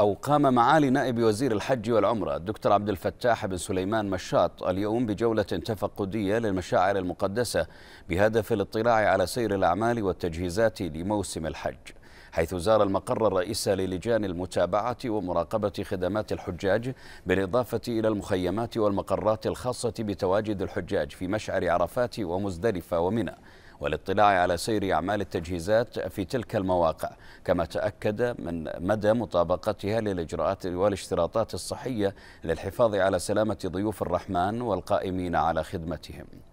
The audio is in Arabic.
أو قام معالي نائب وزير الحج والعمرة الدكتور عبد الفتاح بن سليمان مشاط اليوم بجولة تفقدية للمشاعر المقدسة بهدف الاطلاع على سير الأعمال والتجهيزات لموسم الحج حيث زار المقر الرئيسي للجان المتابعة ومراقبة خدمات الحجاج بالإضافة إلى المخيمات والمقرات الخاصة بتواجد الحجاج في مشعر عرفات ومزدلفة ومنى والاطلاع على سير أعمال التجهيزات في تلك المواقع كما تأكد من مدى مطابقتها للإجراءات والاشتراطات الصحية للحفاظ على سلامة ضيوف الرحمن والقائمين على خدمتهم